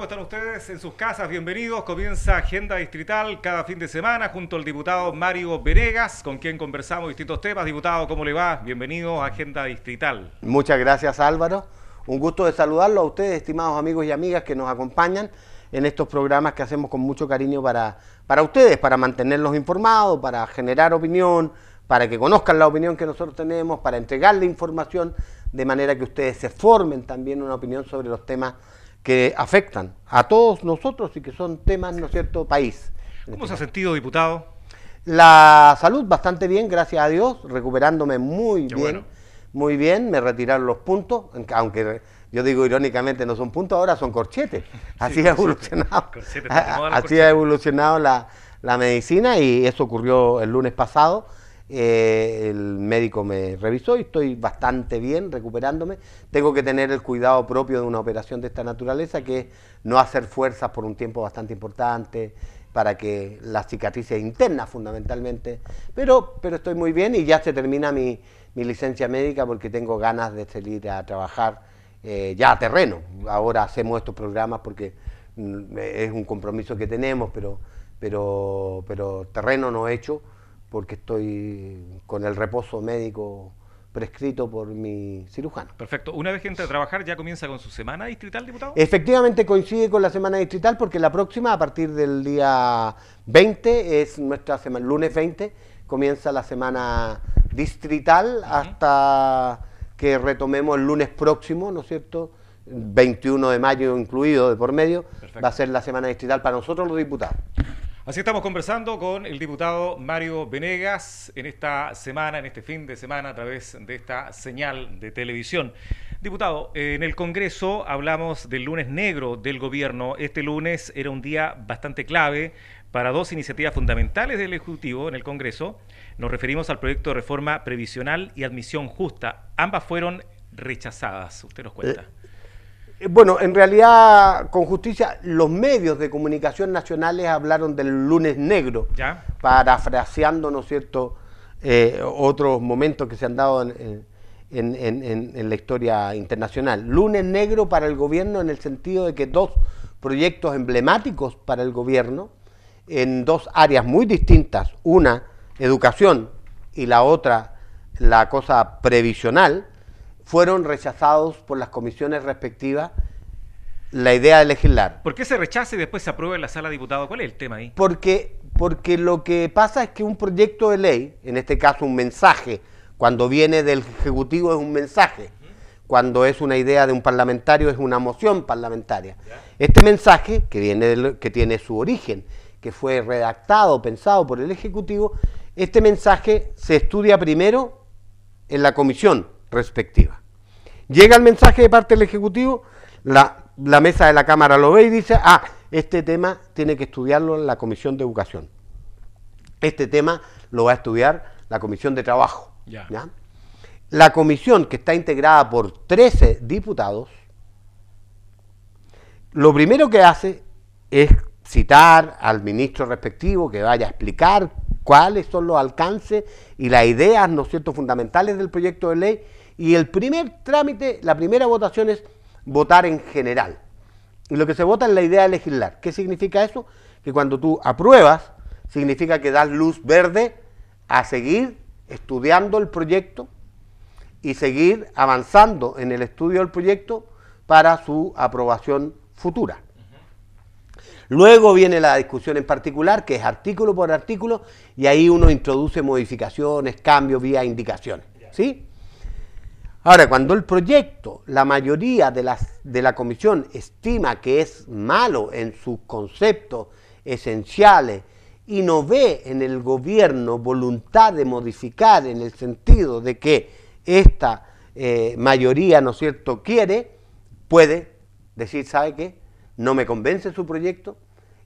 ¿Cómo están ustedes en sus casas? Bienvenidos. Comienza Agenda Distrital cada fin de semana junto al diputado Mario Veregas, con quien conversamos distintos temas. Diputado, ¿cómo le va? Bienvenido a Agenda Distrital. Muchas gracias, Álvaro. Un gusto de saludarlo a ustedes, estimados amigos y amigas que nos acompañan en estos programas que hacemos con mucho cariño para, para ustedes, para mantenerlos informados, para generar opinión, para que conozcan la opinión que nosotros tenemos, para entregarle información de manera que ustedes se formen también una opinión sobre los temas que afectan a todos nosotros y que son temas, ¿no es cierto?, país. ¿Cómo se ha sentido, diputado? La salud bastante bien, gracias a Dios, recuperándome muy bien, muy bien, me retiraron los puntos, aunque yo digo irónicamente no son puntos, ahora son corchetes. Así ha evolucionado. así ha evolucionado la, la medicina y eso ocurrió el lunes pasado eh, el médico me revisó y estoy bastante bien, recuperándome. Tengo que tener el cuidado propio de una operación de esta naturaleza, que es no hacer fuerzas por un tiempo bastante importante, para que las cicatrices interna fundamentalmente. Pero, pero estoy muy bien y ya se termina mi, licencia médica porque tengo ganas de salir a trabajar eh, ya a terreno. Ahora hacemos estos programas porque mm, es un compromiso que tenemos, pero, pero, pero terreno no hecho porque estoy con el reposo médico prescrito por mi cirujano. Perfecto. Una vez que entra a trabajar, ¿ya comienza con su semana distrital, diputado? Efectivamente coincide con la semana distrital porque la próxima, a partir del día 20, es nuestra semana, lunes 20, comienza la semana distrital hasta que retomemos el lunes próximo, ¿no es cierto? 21 de mayo incluido de por medio, va a ser la semana distrital para nosotros los diputados. Así estamos conversando con el diputado Mario Venegas en esta semana, en este fin de semana, a través de esta señal de televisión. Diputado, en el Congreso hablamos del lunes negro del gobierno. Este lunes era un día bastante clave para dos iniciativas fundamentales del Ejecutivo en el Congreso. Nos referimos al proyecto de reforma previsional y admisión justa. Ambas fueron rechazadas, usted nos cuenta. Eh, bueno, en realidad, con justicia, los medios de comunicación nacionales hablaron del lunes negro, parafraseando, ¿no cierto?, eh, otros momentos que se han dado en, la historia internacional. Lunes negro para el gobierno en el sentido de que dos proyectos emblemáticos para el gobierno, en dos áreas muy distintas, una educación y la otra la cosa previsional, fueron rechazados por las comisiones respectivas la idea de legislar. ¿Por qué se rechaza y después se aprueba en la sala de diputados? ¿Cuál es el tema ahí? Porque, porque lo que pasa es que un proyecto de ley, en este caso un mensaje, cuando viene del Ejecutivo es un mensaje, cuando es una idea de un parlamentario es una moción parlamentaria. Este mensaje, que, viene que tiene su origen, que fue redactado, pensado por el Ejecutivo, este mensaje se estudia primero en la comisión respectiva. Llega el mensaje de parte del Ejecutivo, la, mesa de la Cámara lo ve y dice, ah, este tema tiene que estudiarlo en la Comisión de Educación. Este tema lo va a estudiar la Comisión de Trabajo. La comisión, que está integrada por 13 diputados, lo primero que hace es citar al ministro respectivo que vaya a explicar cuáles son los alcances y las ideas, ¿no es cierto?, fundamentales del proyecto de ley y el primer trámite, la primera votación es votar en general. Y lo que se vota es la idea de legislar. ¿Qué significa eso? Que cuando tú apruebas, significa que das luz verde a seguir estudiando el proyecto y seguir avanzando en el estudio del proyecto para su aprobación futura. Luego viene la discusión en particular, que es artículo por artículo, y ahí uno introduce modificaciones, cambios vía indicaciones. ¿Sí? Ahora, cuando el proyecto, la mayoría de, de la comisión estima que es malo en sus conceptos esenciales y no ve en el gobierno voluntad de modificar en el sentido de que esta eh, mayoría, ¿no es cierto?, quiere, puede decir, ¿sabe qué? No me convence su proyecto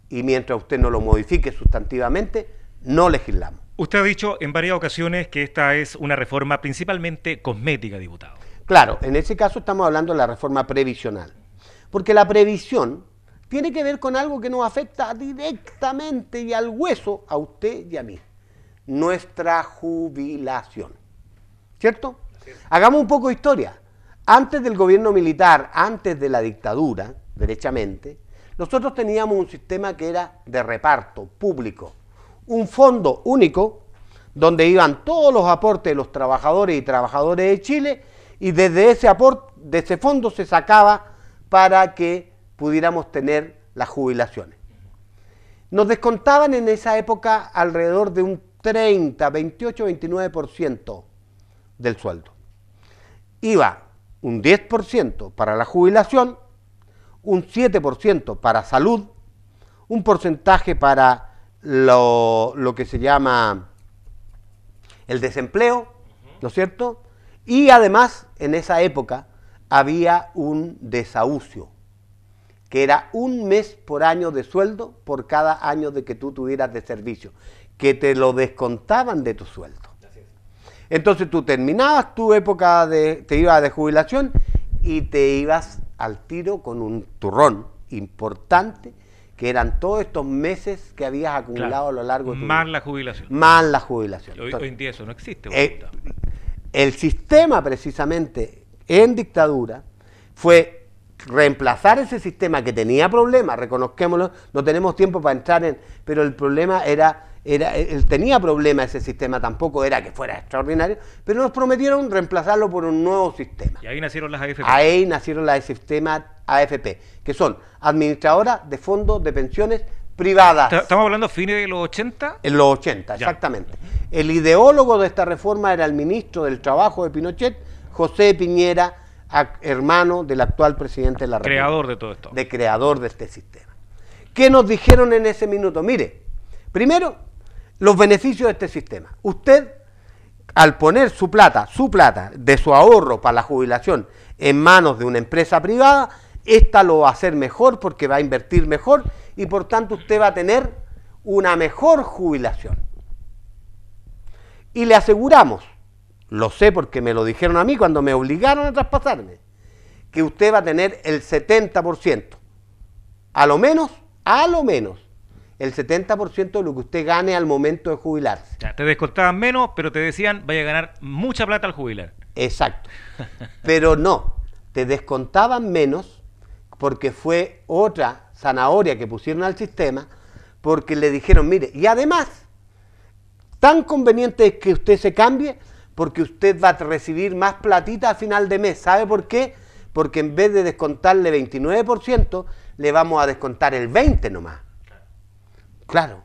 y mientras usted no lo modifique sustantivamente, no legislamos. Usted ha dicho en varias ocasiones que esta es una reforma principalmente cosmética, diputado. Claro, en ese caso estamos hablando de la reforma previsional, porque la previsión tiene que ver con algo que nos afecta directamente y al hueso a usted y a mí, nuestra jubilación. ¿Cierto? Hagamos un poco de historia. Antes del gobierno militar, antes de la dictadura, derechamente, nosotros teníamos un sistema que era de reparto público un fondo único donde iban todos los aportes de los trabajadores y trabajadores de Chile y desde ese aporte, de ese fondo se sacaba para que pudiéramos tener las jubilaciones. Nos descontaban en esa época alrededor de un 30, 28, 29% del sueldo. Iba un 10% para la jubilación, un 7% para salud, un porcentaje para lo, que se llama el desempleo, ¿no es cierto? Y además, en esa época, había un desahucio, que era un mes por año de sueldo por cada año de que tú tuvieras de servicio, que te lo descontaban de tu sueldo. Entonces tú terminabas tu época de, te ibas de jubilación y te ibas al tiro con un turrón importante que eran todos estos meses que habías acumulado a lo largo de tu Más la jubilación. Más la jubilación. Hoy, Entonces, en eso no existe. Eh, el sistema precisamente en dictadura fue reemplazar ese sistema que tenía problemas, reconozquémoslo, no tenemos tiempo para entrar en, pero el problema era, era tenía problemas ese sistema, tampoco era que fuera extraordinario, pero nos prometieron reemplazarlo por un nuevo sistema. Y ahí nacieron las AFP. Ahí nacieron las sistemas AFP, que son administradoras de fondos de pensiones privadas. ¿Estamos hablando fines de los 80? En los 80, exactamente. El ideólogo de esta reforma era el ministro del Trabajo de Pinochet, José Piñera hermano del actual presidente de la República. Creador de todo esto. De creador de este sistema. ¿Qué nos dijeron en ese minuto? Mire, primero, los beneficios de este sistema. Usted, al poner su plata, su plata de su ahorro para la jubilación en manos de una empresa privada, esta lo va a hacer mejor porque va a invertir mejor y por tanto usted va a tener una mejor jubilación. Y le aseguramos lo sé porque me lo dijeron a mí cuando me obligaron a traspasarme, que usted va a tener el 70%. A lo menos, a lo menos, el 70% de lo que usted gane al momento de jubilarse. te descontaban menos, pero te decían, vaya a ganar mucha plata al jubilar. Exacto. Pero no, te descontaban menos porque fue otra zanahoria que pusieron al sistema, porque le dijeron, mire, y además, tan conveniente es que usted se cambie, porque usted va a recibir más platita a final de mes. ¿Sabe por qué? Porque en vez de descontarle 29%, le vamos a descontar el 20% nomás. Claro,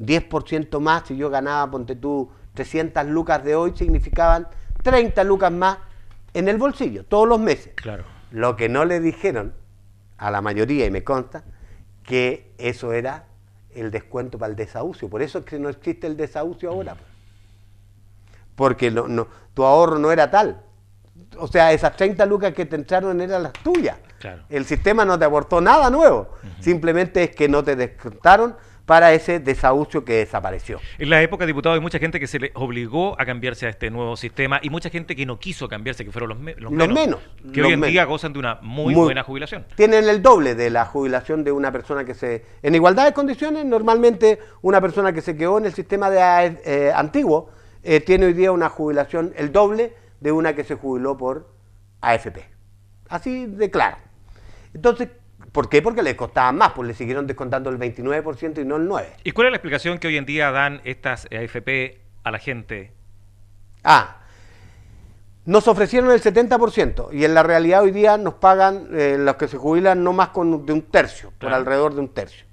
10% más, si yo ganaba, ponte tú, 300 lucas de hoy, significaban 30 lucas más en el bolsillo, todos los meses. Claro. Lo que no le dijeron a la mayoría, y me consta, que eso era el descuento para el desahucio. Por eso es que no existe el desahucio ahora. Pues porque no, tu ahorro no era tal. O sea, esas 30 lucas que te entraron eran las tuyas. El sistema no te aportó nada nuevo, simplemente es que no te descontaron para ese desahucio que desapareció. En la época, diputado, hay mucha gente que se le obligó a cambiarse a este nuevo sistema y mucha gente que no quiso cambiarse, que fueron los, menos. los, menos, Que hoy en día gozan de una muy, buena jubilación. Tienen el doble de la jubilación de una persona que se... En igualdad de condiciones, normalmente una persona que se quedó en el sistema de, eh, antiguo eh, tiene hoy día una jubilación el doble de una que se jubiló por AFP. Así de claro. Entonces, ¿por qué? Porque le costaba más, pues le siguieron descontando el 29% y no el 9%. ¿Y cuál es la explicación que hoy en día dan estas AFP a la gente? Ah, nos ofrecieron el 70% y en la realidad hoy día nos pagan eh, los que se jubilan no más con, de un tercio, por alrededor de un tercio.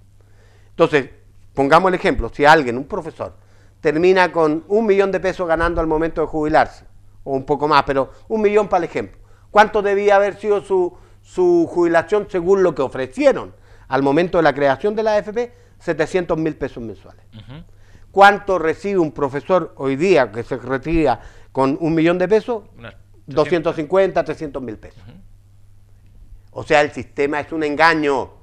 Entonces, pongamos el ejemplo, si alguien, un profesor, termina con un millón de pesos ganando al momento de jubilarse, o un poco más, pero un millón para el ejemplo. ¿Cuánto debía haber sido su, su jubilación según lo que ofrecieron al momento de la creación de la AFP? 700 mil pesos mensuales. ¿Cuánto recibe un profesor hoy día que se retira con un millón de pesos? 250, 300 mil pesos. O sea, el sistema es un engaño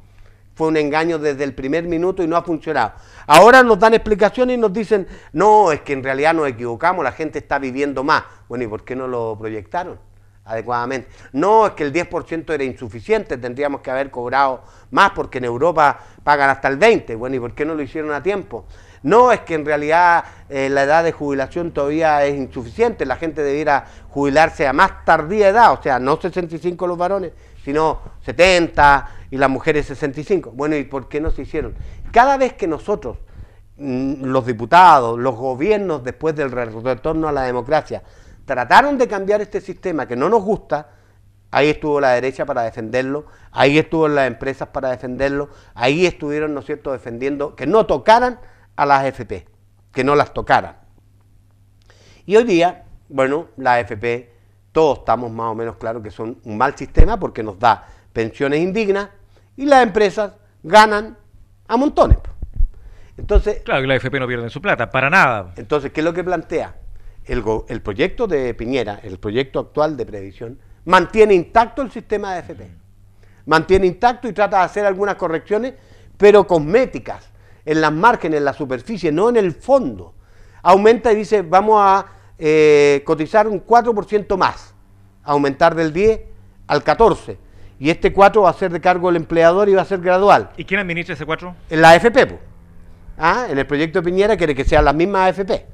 fue un engaño desde el primer minuto y no ha funcionado. Ahora nos dan explicaciones y nos dicen, no, es que en realidad nos equivocamos, la gente está viviendo más. Bueno, ¿y por qué no lo proyectaron adecuadamente? No, es que el 10% era insuficiente, tendríamos que haber cobrado más porque en Europa pagan hasta el 20%. Bueno, ¿y por qué no lo hicieron a tiempo? No, es que en realidad eh, la edad de jubilación todavía es insuficiente, la gente debiera jubilarse a más tardía edad, o sea, no 65 los varones, sino 70, y las mujeres 65. Bueno, ¿y por qué no se hicieron? Cada vez que nosotros, mm, los diputados, los gobiernos, después del retorno a la democracia, trataron de cambiar este sistema que no nos gusta, ahí estuvo la derecha para defenderlo, ahí estuvieron las empresas para defenderlo, ahí estuvieron, ¿no es cierto?, defendiendo que no tocaran a las AFP, que no las tocaran. Y hoy día, bueno, las AFP, todos estamos más o menos claros que son un mal sistema porque nos da pensiones indignas, y las empresas ganan a montones. Entonces, claro que la AFP no pierde su plata, para nada. Entonces, ¿qué es lo que plantea? El, proyecto de Piñera, el proyecto actual de previsión, mantiene intacto el sistema de AFP. Mantiene intacto y trata de hacer algunas correcciones, pero cosméticas, en las márgenes, en la superficie, no en el fondo. Aumenta y dice, vamos a eh, cotizar un 4% más, aumentar del 10 al 14 y este 4 va a ser de cargo del empleador y va a ser gradual. ¿Y quién administra ese 4? La AFP. ¿Ah? En el proyecto de Piñera quiere que sea la misma AFP.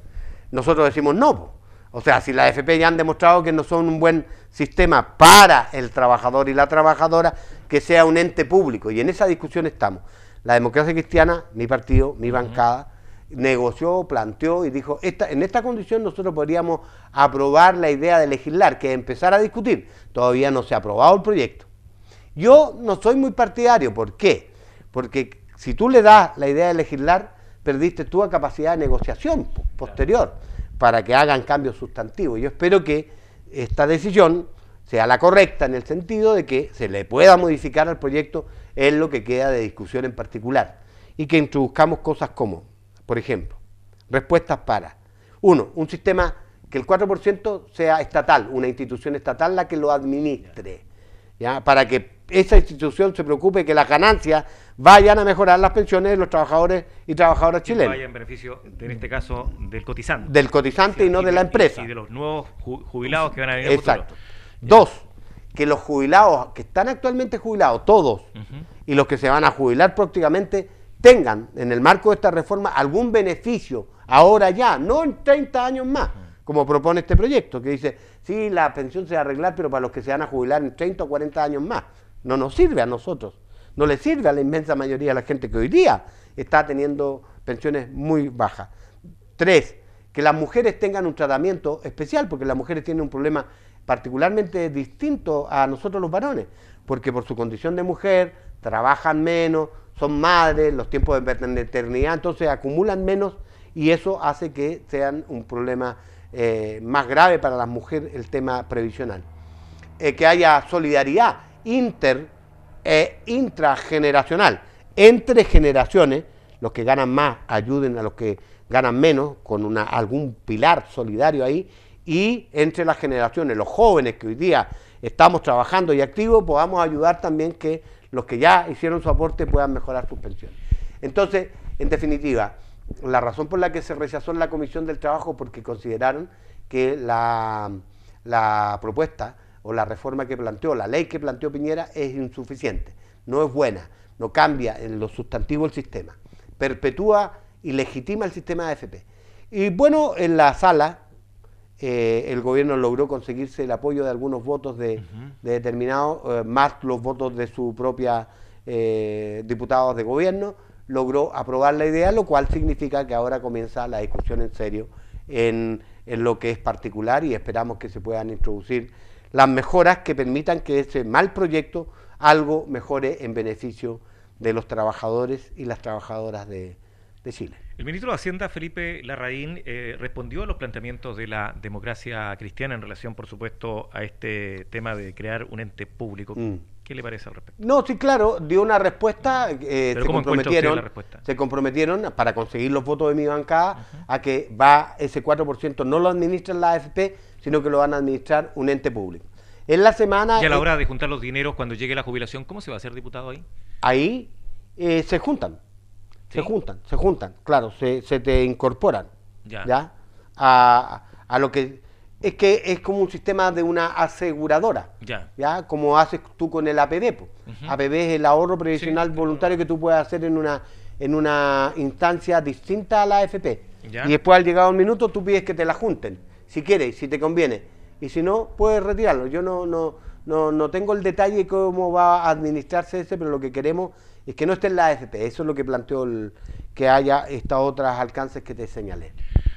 Nosotros decimos no. O sea, si la AFP ya han demostrado que no son un buen sistema para el trabajador y la trabajadora, que sea un ente público. Y en esa discusión estamos. La democracia cristiana, mi partido, mi bancada, negoció, planteó y dijo, en esta condición nosotros podríamos aprobar la idea de legislar, que empezar a discutir. Todavía no se ha aprobado el proyecto yo no soy muy partidario, ¿por qué? Porque si tú le das la idea de legislar, perdiste tu capacidad de negociación posterior para que hagan cambios sustantivos. Yo espero que esta decisión sea la correcta en el sentido de que se le pueda modificar al proyecto en lo que queda de discusión en particular y que introduzcamos cosas como, por ejemplo, respuestas para, uno, un sistema que el 4% sea estatal, una institución estatal la que lo administre, ¿ya? para que esa institución se preocupe que las ganancias vayan a mejorar las pensiones de los trabajadores y trabajadoras chilenos Vaya en beneficio, en este caso, del cotizante. Del cotizante y no de, la empresa. Y de los nuevos jubilados que van a venir. Exacto. Dos, que los jubilados que están actualmente jubilados, todos, y los que se van a jubilar prácticamente, tengan en el marco de esta reforma algún beneficio ahora ya, no en 30 años más, como propone este proyecto, que dice, sí, la pensión se va a arreglar, pero para los que se van a jubilar en 30 o 40 años más. No nos sirve a nosotros. No le sirve a la inmensa mayoría de la gente que hoy día está teniendo pensiones muy bajas. Tres, que las mujeres tengan un tratamiento especial, porque las mujeres tienen un problema particularmente distinto a nosotros los varones, porque por su condición de mujer trabajan menos, son madres, los tiempos de eternidad, entonces acumulan menos y eso hace que sean un problema eh, más grave para las mujeres el tema previsional. Eh, que haya solidaridad inter e intrageneracional. Entre generaciones, los que ganan más ayuden a los que ganan menos con algún pilar solidario ahí y entre las generaciones, los jóvenes que hoy día estamos trabajando y activos, podamos ayudar también que los que ya hicieron su aporte puedan mejorar sus pensiones. Entonces, en definitiva, la razón por la que se rechazó en la Comisión del Trabajo porque consideraron que la, la propuesta o la reforma que planteó, la ley que planteó Piñera es insuficiente, no es buena, no cambia en lo sustantivo el sistema, perpetúa y legitima el sistema de AFP. Y bueno, en la sala eh, el gobierno logró conseguirse el apoyo de algunos votos de, determinados, eh, más los votos de su propia eh, diputados de gobierno, logró aprobar la idea, lo cual significa que ahora comienza la discusión en serio en, en lo que es particular y esperamos que se puedan introducir las mejoras que permitan que ese mal proyecto algo mejore en beneficio de los trabajadores y las trabajadoras de, Chile. El ministro de Hacienda, Felipe Larraín, eh, respondió a los planteamientos de la democracia cristiana en relación, por supuesto, a este tema de crear un ente público. Mm. ¿Qué le parece al respecto? No, sí, claro, dio una respuesta, eh, se comprometieron, se comprometieron para conseguir los votos de mi bancada a que va ese 4% no lo administra la AFP, sino que lo van a administrar un ente público. En la semana... Y a la eh hora de juntar los dineros cuando llegue la jubilación, ¿cómo se va a hacer diputado ahí? Ahí eh, se juntan, se juntan, se juntan, claro, se, te incorporan, ¿ya? A, a lo que es que es como un sistema de una aseguradora. Ya. ¿ya? Como haces tú con el APB. APB es el ahorro previsional voluntario que tú puedes hacer en una, en una instancia distinta a la AFP. Y después, al llegar un minuto, tú pides que te la junten, si quieres, si te conviene. Y si no, puedes retirarlo. Yo no, no, no, no tengo el detalle de cómo va a administrarse ese, pero lo que queremos es que no esté en la AFP. Eso es lo que planteó el, que haya estos otras alcances que te señalé.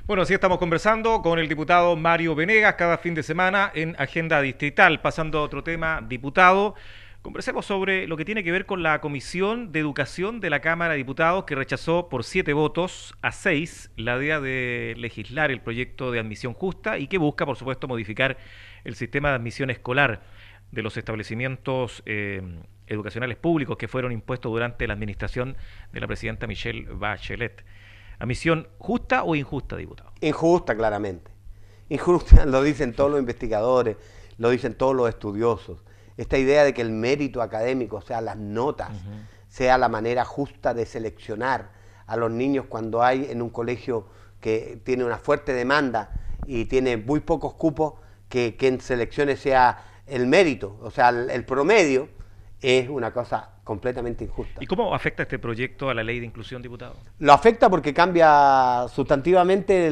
Bueno, así estamos conversando con el diputado Mario Venegas cada fin de semana en Agenda Distrital. Pasando a otro tema, diputado, conversemos sobre lo que tiene que ver con la Comisión de Educación de la Cámara de Diputados que rechazó por siete votos a seis la idea de legislar el proyecto de admisión justa y que busca, por supuesto, modificar el sistema de admisión escolar de los establecimientos eh, educacionales públicos que fueron impuestos durante la administración de la presidenta Michelle Bachelet. ¿La misión justa o injusta, diputado? Injusta, claramente. Injusta, lo dicen todos los investigadores, lo dicen todos los estudiosos. Esta idea de que el mérito académico, o sea, las notas, sea la manera justa de seleccionar a los niños cuando hay en un colegio que tiene una fuerte demanda y tiene muy pocos cupos, que, quien seleccione sea el mérito, o sea, el promedio, es una cosa completamente injusta. ¿Y cómo afecta este proyecto a la ley de inclusión, diputado? Lo afecta porque cambia sustantivamente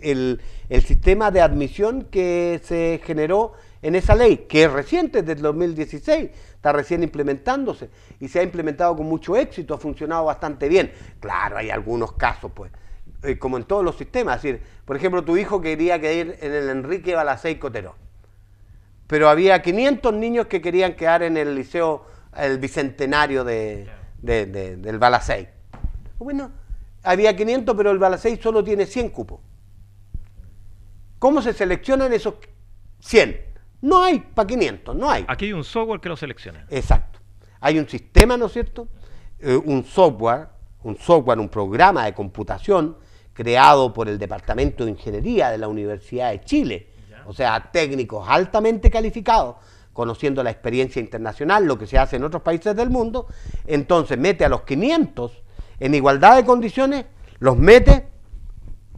el, sistema de admisión que se generó en esa ley, que es reciente, desde 2016, está recién implementándose y se ha implementado con mucho éxito, ha funcionado bastante bien. Claro, hay algunos casos, pues, eh, como en todos los sistemas. Es decir, por ejemplo, tu hijo quería quedar en el Enrique Balasey Cotero, pero había 500 niños que querían quedar en el Liceo el bicentenario de, del Balasei. Bueno, había 500, pero el Balasei solo tiene 100 cupos. ¿Cómo se seleccionan esos 100? No hay para 500, no hay. Aquí hay un software que lo selecciona. Exacto. Hay un sistema, ¿no es cierto? Eh, un software, un software, un programa de computación creado por el Departamento de Ingeniería de la Universidad de Chile. O sea, técnicos altamente calificados conociendo la experiencia internacional, lo que se hace en otros países del mundo, entonces mete a los 500 en igualdad de condiciones, los mete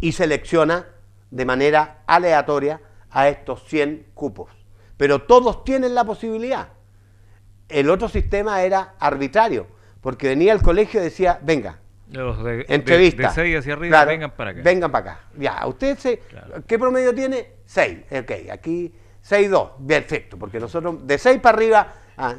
y selecciona de manera aleatoria a estos 100 cupos. Pero todos tienen la posibilidad. El otro sistema era arbitrario, porque venía el colegio y decía, venga, entrevista. hacia arriba, vengan para acá. Vengan para acá. Ya, usted ¿qué promedio tiene? 6. Ok, aquí 6,2, perfecto, porque nosotros de 6 para arriba, ah,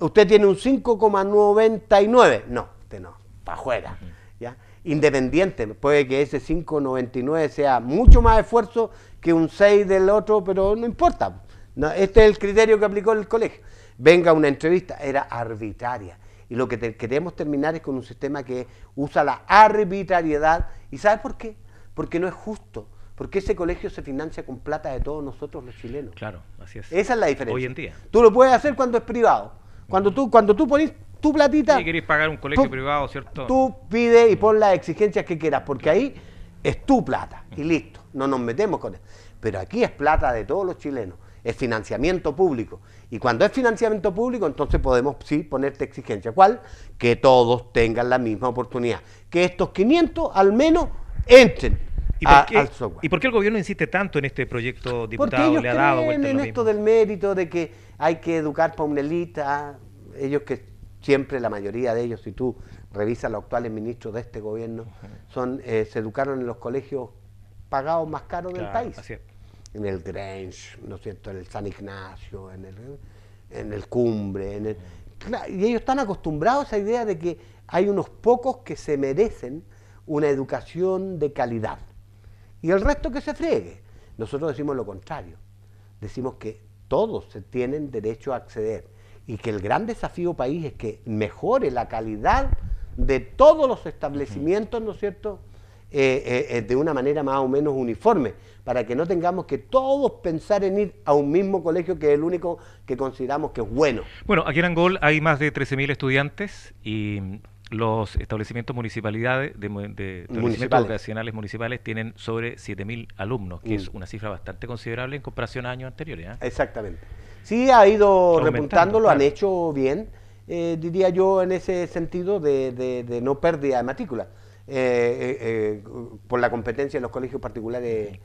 usted tiene un 5,99, no, usted no, para afuera, ¿ya? Independiente, puede que ese 5,99 sea mucho más esfuerzo que un 6 del otro, pero no importa, este es el criterio que aplicó el colegio. Venga una entrevista, era arbitraria, y lo que queremos terminar es con un sistema que usa la arbitrariedad, ¿y sabe por qué? Porque no es justo porque ese colegio se financia con plata de todos nosotros los chilenos. Claro, así es. Esa es la diferencia. Hoy en día. Tú lo puedes hacer cuando es privado. Cuando tú, cuando tú pones tu platita. Si querés pagar un colegio privado, ¿cierto? Tú pide y pon las exigencias que quieras, porque ahí es tu plata y listo. No nos metemos con eso. Pero aquí es plata de todos los chilenos. Es financiamiento público. Y cuando es financiamiento público, entonces podemos sí ponerte exigencia. ¿Cuál? Que todos tengan la misma oportunidad. Que estos 500 al menos entren ¿Y por qué el gobierno insiste tanto en este proyecto, diputado? en, esto del mérito de que hay que educar para una elita, ellos que siempre, la mayoría de ellos, si tú revisas los actuales ministros de este gobierno, son eh, se educaron en los colegios pagados más caros del país. En el Grange, ¿no cierto?, en el San Ignacio, en el, en el Cumbre, en el, y ellos están acostumbrados a esa idea de que hay unos pocos que se merecen una educación de calidad y el resto que se friegue. Nosotros decimos lo contrario. Decimos que todos se tienen derecho a acceder y que el gran desafío país es que mejore la calidad de todos los establecimientos, ¿no es cierto?, eh, eh, eh, de una manera más o menos uniforme, para que no tengamos que todos pensar en ir a un mismo colegio que es el único que consideramos que es bueno. Bueno, aquí en Angol hay más de 13.000 estudiantes y los establecimientos municipalidades de, de municipales tienen sobre 7.000 alumnos, que es mm. una cifra bastante considerable en comparación a años anteriores. ¿eh? Exactamente. Sí, ha ido repuntando, lo han hecho bien, eh, diría yo, en ese sentido de, no pérdida de matrícula eh, por la competencia de los colegios particulares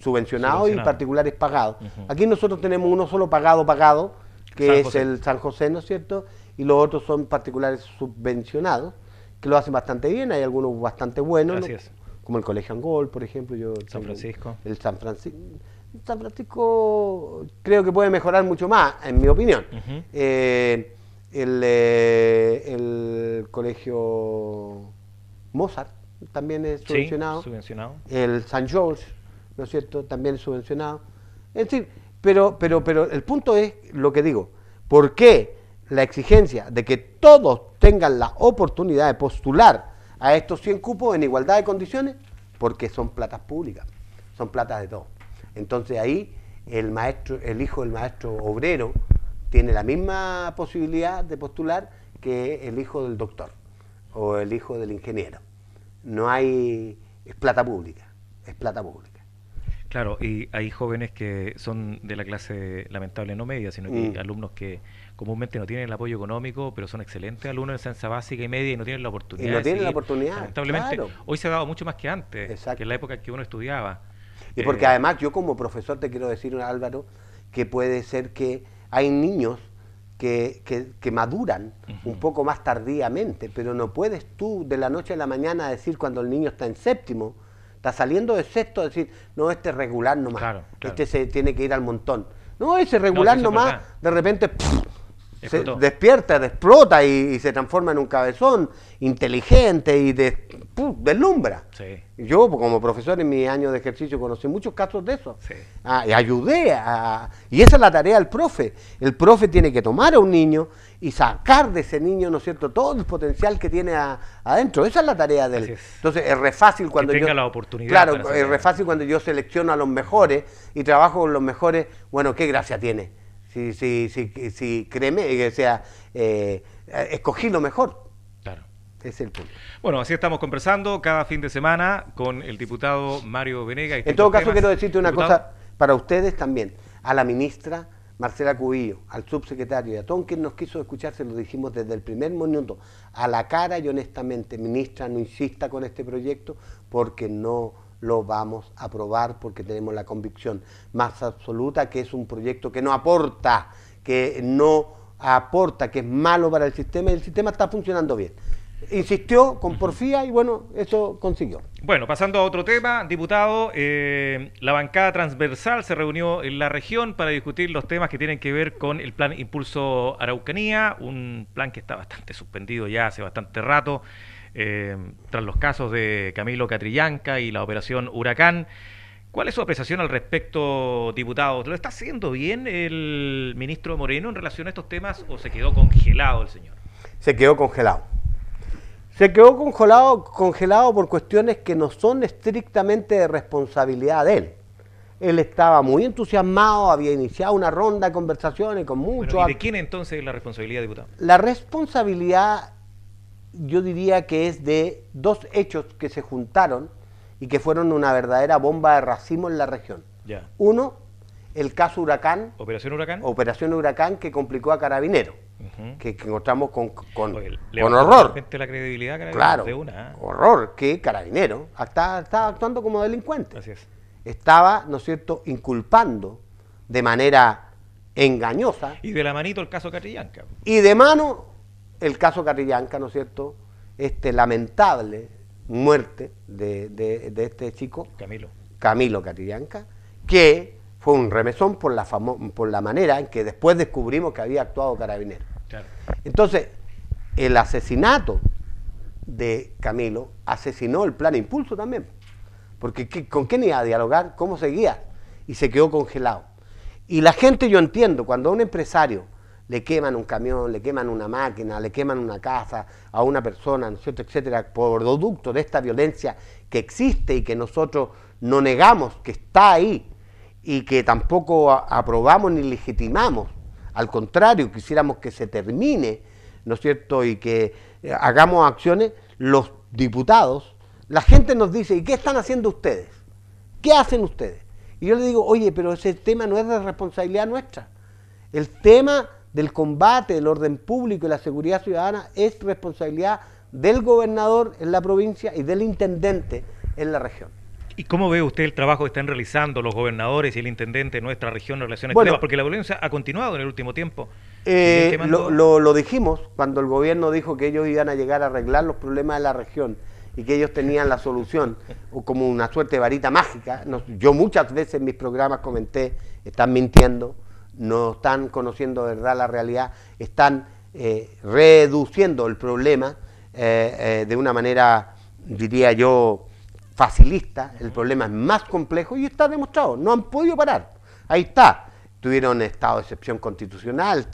subvencionados y particulares pagados. Aquí nosotros tenemos uno solo pagado, pagado, que es el San José, ¿no es cierto?, y los otros son particulares subvencionados, que lo hacen bastante bien, hay algunos bastante buenos, como el Colegio Angol, por ejemplo. Yo San Francisco. El San Francisco. San Francisco creo que puede mejorar mucho más, en mi opinión. Eh, eh, el, colegio Mozart también es subvencionado. El San George, ¿no es cierto? También es subvencionado. Es decir, pero, pero, pero el punto es lo que digo. ¿Por qué la exigencia de que todos tengan la oportunidad de postular a estos 100 cupos en igualdad de condiciones, porque son platas públicas, son platas de todos. Entonces ahí el maestro, el hijo del maestro obrero tiene la misma posibilidad de postular que el hijo del doctor o el hijo del ingeniero. No hay, es plata pública, es plata pública. Claro, y hay jóvenes que son de la clase lamentable no media, sino que hay mm. alumnos que comúnmente no tienen el apoyo económico, pero son excelentes alumnos de ciencia básica y media y no tienen la oportunidad. Y no tienen la oportunidad. Lamentablemente, hoy se ha dado mucho más que antes, que en la época en que uno estudiaba. Y porque eh, además yo como profesor te quiero decir, Álvaro, que puede ser que hay niños que, maduran un poco más tardíamente, pero no puedes tú de la noche a la mañana decir cuando el niño está en séptimo, está saliendo de sexto, decir, no, este es regular nomás, este se tiene que ir al montón. No, ese regular nomás, de repente, se despierta, explota y, se transforma en un cabezón inteligente y de, deslumbra. Yo, como profesor en mi año de ejercicio, conocí muchos casos de eso. Sí. Ah, ayudé a... Y esa es la tarea del profe. El profe tiene que tomar a un niño y sacar de ese niño, ¿no es cierto?, todo el potencial que tiene adentro. Esa es la tarea del. Entonces, es re fácil cuando la oportunidad. Claro, es re fácil cuando yo selecciono a los mejores y trabajo con los mejores. Bueno, qué gracia tiene si, si, si, si créeme, sea, eh, escogí lo mejor. Claro. Es el punto. Bueno, así estamos conversando cada fin de semana con el diputado Mario Venega. En todo caso, quiero decirte una cosa para ustedes también. A la ministra Marcela Cubillo, al subsecretario y a todo nos quiso escuchar, se lo dijimos desde el primer minuto, a la cara y honestamente, ministra, no insista con este proyecto porque no lo vamos a aprobar porque tenemos la convicción más absoluta que es un proyecto que no aporta, que no aporta, que es malo para el sistema y el sistema está funcionando bien. Insistió con porfía y bueno, eso consiguió. Bueno, pasando a otro tema, diputado, eh, la bancada transversal se reunió en la región para discutir los temas que tienen que ver con el plan Impulso Araucanía, un plan que está bastante suspendido ya hace bastante rato. Eh, tras los casos de Camilo Catrillanca y la operación Huracán. ¿Cuál es su apreciación al respecto, diputado? ¿Lo está haciendo bien el ministro Moreno en relación a estos temas o se quedó congelado el señor? Se quedó congelado. Se quedó congelado, congelado por cuestiones que no son estrictamente de responsabilidad de él. Él estaba muy entusiasmado, había iniciado una ronda de conversaciones con muchos. de quién entonces es la responsabilidad, diputado? La responsabilidad yo diría que es de dos hechos que se juntaron y que fueron una verdadera bomba de racimo en la región. Uno, el caso Huracán. Operación Huracán. Operación Huracán que complicó a Carabinero. que, encontramos con, con, con horror. La credibilidad carabinero claro, ¿eh? horror que Carabinero estaba, estaba actuando como delincuente. Así es. Estaba, ¿no es cierto?, inculpando de manera engañosa. Y de la manito el caso Catrillanca. Y de mano el caso Carrillanca, ¿no es cierto? Este lamentable muerte de, este chico. Camilo. Camilo que fue un remesón por la, por la manera en que después descubrimos que había actuado Carabinero. Entonces, el asesinato de Camilo asesinó el plan Impulso también. Porque ¿con quién iba a dialogar? ¿Cómo seguía? Y se quedó congelado. Y la gente, yo entiendo, cuando a un empresario le queman un camión, le queman una máquina, le queman una casa a una persona, ¿no es cierto?, etcétera, por producto de esta violencia que existe y que nosotros no negamos, que está ahí y que tampoco aprobamos ni legitimamos. Al contrario, quisiéramos que se termine, ¿no es cierto?, y que eh, hagamos acciones, los diputados, la gente nos dice, ¿y qué están haciendo ustedes? ¿Qué hacen ustedes? Y yo le digo, oye, pero ese tema no es de responsabilidad nuestra. El tema del combate del orden público y la seguridad ciudadana es responsabilidad del gobernador en la provincia y del intendente en la región. ¿Y cómo ve usted el trabajo que están realizando los gobernadores y el intendente en nuestra región en relación a este Porque la violencia ha continuado en el último tiempo. Eh, lo, dijimos cuando el gobierno dijo que ellos iban a llegar a arreglar los problemas de la región y que ellos tenían la solución, o como una suerte de varita mágica. yo muchas veces en mis programas comenté, están mintiendo, no están conociendo verdad la realidad, están eh, reduciendo el problema eh, eh, de una manera, diría yo, facilista, el problema es más complejo y está demostrado, no han podido parar, ahí está. Tuvieron estado de excepción constitucional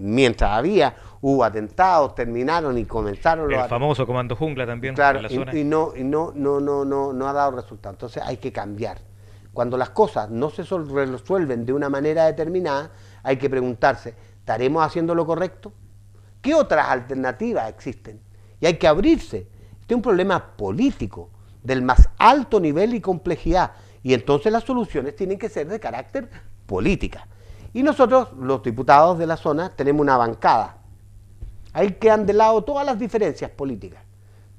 mientras había, hubo atentados, terminaron y comenzaron los El famoso comando jungla también claro, y, no, y no, no, no, no, no ha dado resultado. Entonces hay que cambiar cuando las cosas no se resuelven de una manera determinada, hay que preguntarse, ¿estaremos haciendo lo correcto? ¿Qué otras alternativas existen? Y hay que abrirse. Este es un problema político del más alto nivel y complejidad. Y entonces las soluciones tienen que ser de carácter política. Y nosotros, los diputados de la zona, tenemos una bancada. Ahí quedan de lado todas las diferencias políticas.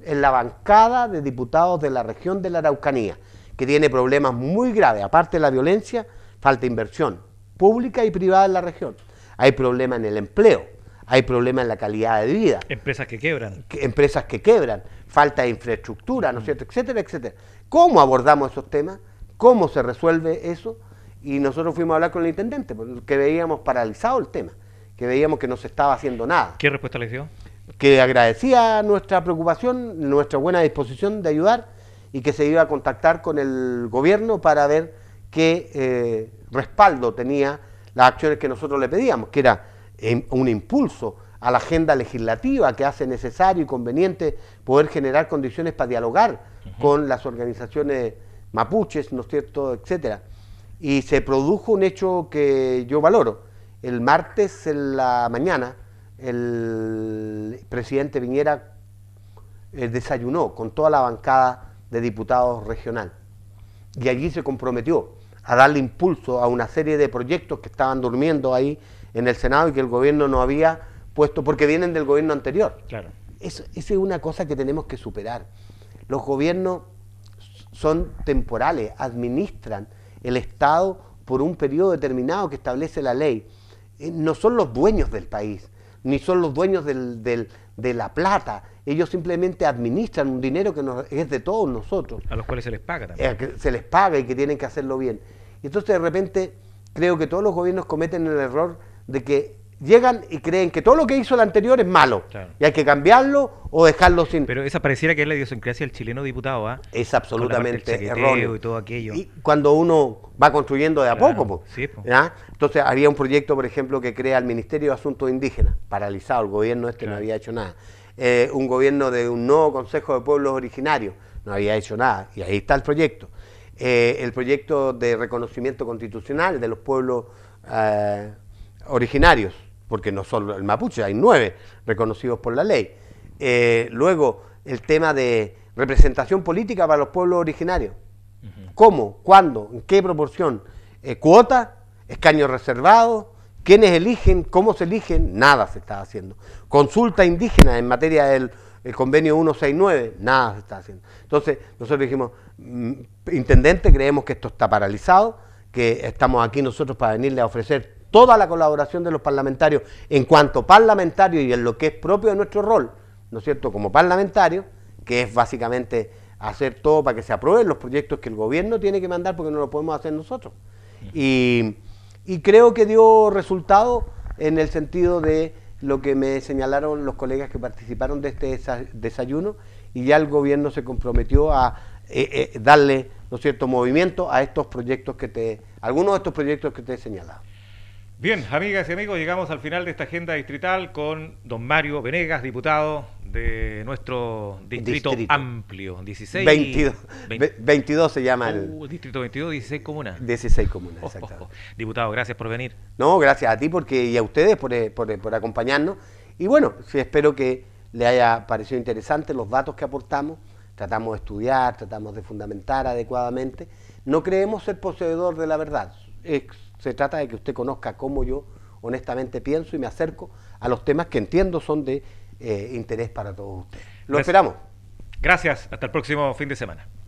En la bancada de diputados de la región de la Araucanía que tiene problemas muy graves, aparte de la violencia, falta inversión pública y privada en la región. Hay problemas en el empleo, hay problemas en la calidad de vida. Empresas que quebran. empresas que quebran, falta de infraestructura, ¿no es mm. cierto?, etcétera, etcétera. ¿Cómo abordamos esos temas? ¿Cómo se resuelve eso? Y nosotros fuimos a hablar con el intendente, porque veíamos paralizado el tema, que veíamos que no se estaba haciendo nada. ¿Qué respuesta le dio? Que agradecía nuestra preocupación, nuestra buena disposición de ayudar y que se iba a contactar con el gobierno para ver qué eh, respaldo tenía las acciones que nosotros le pedíamos, que era eh, un impulso a la agenda legislativa que hace necesario y conveniente poder generar condiciones para dialogar con las organizaciones mapuches, ¿no es cierto?, etcétera. Y se produjo un hecho que yo valoro. El martes en la mañana, el presidente Viñera eh, desayunó con toda la bancada de Diputados Regional. Y allí se comprometió a darle impulso a una serie de proyectos que estaban durmiendo ahí en el Senado y que el gobierno no había puesto porque vienen del gobierno anterior. Claro. Esa es una cosa que tenemos que superar. Los gobiernos son temporales, administran el Estado por un periodo determinado que establece la ley. Eh, no son los dueños del país, ni son los dueños de la plata, ellos simplemente administran un dinero que es de todos nosotros. A los cuales se les paga también. Eh, se les paga y que tienen que hacerlo bien. Y entonces de repente creo que todos los gobiernos cometen el error de que llegan y creen que todo lo que hizo el anterior es malo y hay que cambiarlo o dejarlo sin. Pero esa pareciera que es la idiosincrasia del chileno diputado. ¿eh? Es absolutamente erróneo. Y todo aquello. Y cuando uno va construyendo de a poco. Pues, Entonces había un proyecto, por ejemplo, que crea el Ministerio de Asuntos Indígenas, paralizado, el gobierno este no había hecho nada. Eh, un gobierno de un nuevo Consejo de Pueblos Originarios. No había hecho nada, y ahí está el proyecto. Eh, el proyecto de reconocimiento constitucional de los pueblos eh, originarios, porque no solo el mapuche, hay nueve reconocidos por la ley. luego, el tema de representación política para los pueblos originarios. ¿Cómo? ¿Cuándo? ¿En qué proporción? Cuota, ¿Escaños reservados? ¿Quiénes eligen, cómo se eligen, nada se está haciendo. Consulta indígena en materia del convenio 169, nada se está haciendo. Entonces, nosotros dijimos, mm, intendente, creemos que esto está paralizado, que estamos aquí nosotros para venirle a ofrecer toda la colaboración de los parlamentarios en cuanto parlamentario y en lo que es propio de nuestro rol, ¿no es cierto?, como parlamentario, que es básicamente hacer todo para que se aprueben los proyectos que el gobierno tiene que mandar porque no lo podemos hacer nosotros. Y y creo que dio resultado en el sentido de lo que me señalaron los colegas que participaron de este desayuno y ya el gobierno se comprometió a eh, eh, darle cierto? movimiento a estos proyectos que te, algunos de estos proyectos que te he señalado. Bien, amigas y amigos, llegamos al final de esta agenda distrital con don Mario Venegas, diputado de nuestro distrito, amplio, 16 22, 22 se llama el uh, distrito 22, 16 comunas. 16 comunas, oh, oh, oh. Diputado, gracias por venir. No, gracias a ti porque y a ustedes eh, eh, por, acompañarnos. Y bueno, sí, espero que le haya parecido interesante los datos que aportamos. Tratamos de estudiar, tratamos de fundamentar adecuadamente. No creemos ser poseedor de la verdad. se trata de que usted conozca cómo yo honestamente pienso y me acerco a los temas que entiendo son de eh, interés para todos ustedes. Lo esperamos. Gracias, hasta el próximo fin de semana.